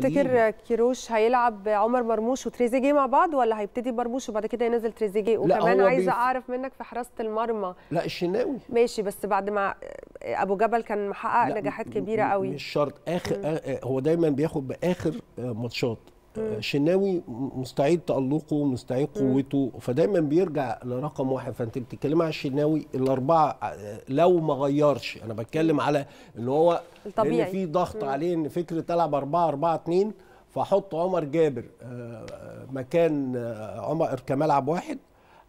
تفتكر كيروش هيلعب عمر مرموش وتريزيجيه مع بعض ولا هيبتدي مرموش وبعد كده ينزل تريزيجيه وكمان عايزه بيف... اعرف منك في حراسه المرمى لا الشناوي ماشي بس بعد ما ابو جبل كان محقق نجاحات كبيره قوي مش شرط اخر آه،, آه هو دايما بياخد باخر آه، ماتشات شناوي مستعيد تألقه مستعيد قوته فدايما بيرجع لرقم واحد فانت بتتكلم على الشناوي الاربعه لو ما غيرش انا بتكلم على ان هو الطبيعي في ضغط عليه ان فكره تلعب أربعة أربعة اتنين فحط عمر جابر آه، مكان آه، عمر كملعب واحد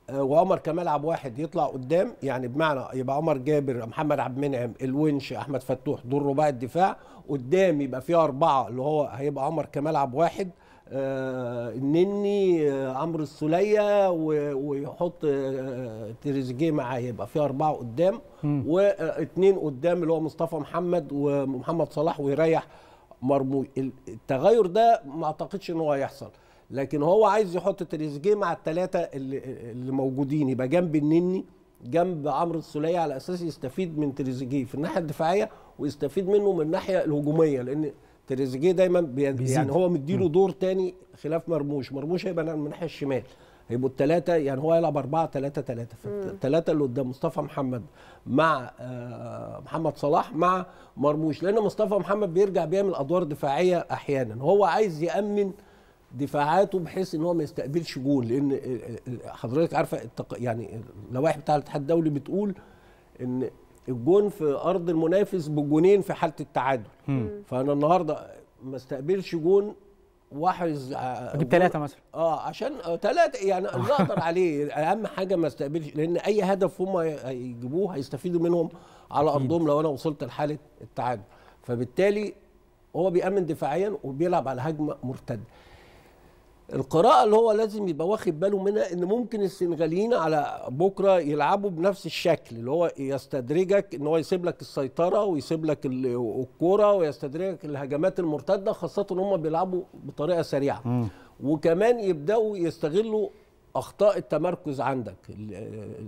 آه، وعمر كملعب واحد يطلع قدام يعني بمعنى يبقى عمر جابر محمد عبد المنعم الونش احمد فتوح دور رباعي الدفاع قدام يبقى فيه اربعه اللي هو هيبقى عمر كملعب واحد النني آه، آه، عمرو السوليه ويحط آه، تريزيجيه معاه يبقى في اربعه قدام واثنين قدام اللي هو مصطفى محمد ومحمد صلاح ويريح مرموش التغير ده ما اعتقدش ان هو هيحصل لكن هو عايز يحط تريزيجيه مع الثلاثه اللي, اللي موجودين يبقى جنب النني جنب عمرو السوليه على اساس يستفيد من تريزيجيه في الناحيه الدفاعيه ويستفيد منه من الناحيه الهجوميه لان تريزيجيه دايما يعني بيزيد. يعني هو مديله دور تاني خلاف مرموش مرموش هيبقى من الناحيه الشمال هيبقوا الثلاثه يعني هو هيلعب 4 3 3 فالثلاثه اللي قدام مصطفى محمد مع آه، محمد صلاح مع مرموش لان مصطفى محمد بيرجع بيعمل ادوار دفاعيه احيانا هو عايز يامن دفاعاته بحيث ان هو ما يستقبلش جول لان آه، آه، حضرتك عارفه يعني اللوائح بتاع الاتحاد الدولي بتقول ان الجون في ارض المنافس بجونين في حاله التعادل مم. فانا النهارده ما استقبلش جون واحد آه، اجيب ثلاثه مثلا اه عشان ثلاثه آه، يعني اللي اقدر عليه اهم حاجه ما استقبلش لان اي هدف هم هيجيبوه هيستفيدوا منهم على ارضهم لو انا وصلت لحاله التعادل فبالتالي هو بيامن دفاعيا وبيلعب على هجمه مرتده القراءة اللي هو لازم يبقى واخد باله منها ان ممكن السنغاليين على بكره يلعبوا بنفس الشكل اللي هو يستدرجك ان هو يسيب لك السيطرة ويسيب لك الكورة ويستدرجك الهجمات المرتدة خاصة ان هم بيلعبوا بطريقة سريعة م. وكمان يبداوا يستغلوا اخطاء التمركز عندك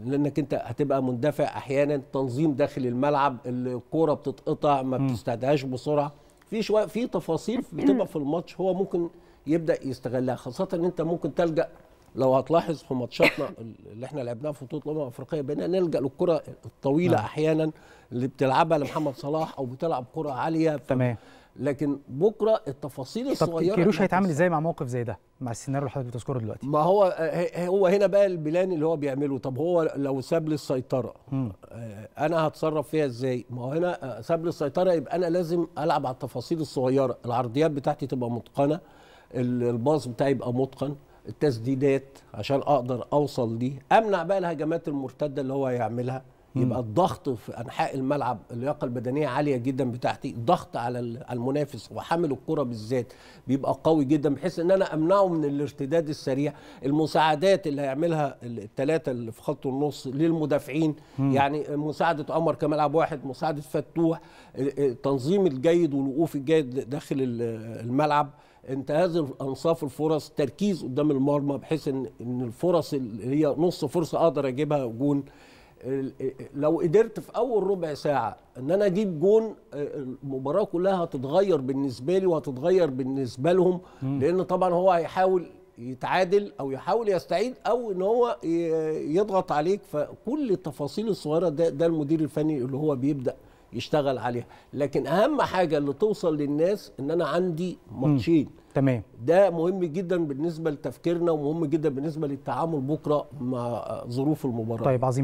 لانك انت هتبقى مندفع احيانا تنظيم داخل الملعب الكوره بتتقطع ما بتستدعاش بسرعه في شويه في تفاصيل بتبقى في الماتش هو ممكن يبدا يستغلها خاصه ان انت ممكن تلجا لو هتلاحظ في ماتشاتنا اللي احنا لعبناها في بطوله الامم الافريقيه بقينا نلجا للكره الطويله نعم. احيانا اللي بتلعبها لمحمد صلاح او بتلعب كره عاليه تمام لكن بكره التفاصيل الصغيره طب كيروش هيتعامل ازاي مع موقف زي ده مع السيناريو اللي حضرتك بتذكره دلوقتي ما هو آه، هو هنا بقى البلان اللي هو بيعمله طب هو لو ساب لي السيطره مم. آه، انا هتصرف فيها ازاي ما هو هنا آه، ساب لي السيطره يبقى انا لازم العب على التفاصيل الصغيره العرضيات بتاعتي تبقى متقنه الباص بتاعي يبقى متقن التسديدات عشان اقدر اوصل دي امنع بقى الهجمات المرتده اللي هو هيعملها يبقى الضغط في انحاء الملعب اللياقه البدنيه عاليه جدا بتاعتي ضغط على المنافس وحامل الكره بالذات بيبقى قوي جدا بحيث ان انا امنعه من الارتداد السريع المساعدات اللي هيعملها الثلاثه اللي في خط النص للمدافعين مم. يعني مساعده قمر كملعب واحد مساعده فتوح التنظيم الجيد والوقوف الجيد داخل الملعب انتهاز انصاف الفرص تركيز قدام المرمى بحيث ان ان الفرص اللي هي نص فرصه اقدر اجيبها جون لو قدرت في اول ربع ساعه ان انا اجيب جون المباراه كلها هتتغير بالنسبه لي وهتتغير بالنسبه لهم لان طبعا هو هيحاول يتعادل او يحاول يستعيد او ان هو يضغط عليك فكل التفاصيل الصغيره ده ده المدير الفني اللي هو بيبدا يشتغل عليها لكن اهم حاجه اللي توصل للناس ان انا عندي ماتشين تمام ده مهم جدا بالنسبه لتفكيرنا ومهم جدا بالنسبه للتعامل بكره مع ظروف المباراه طيب عظيم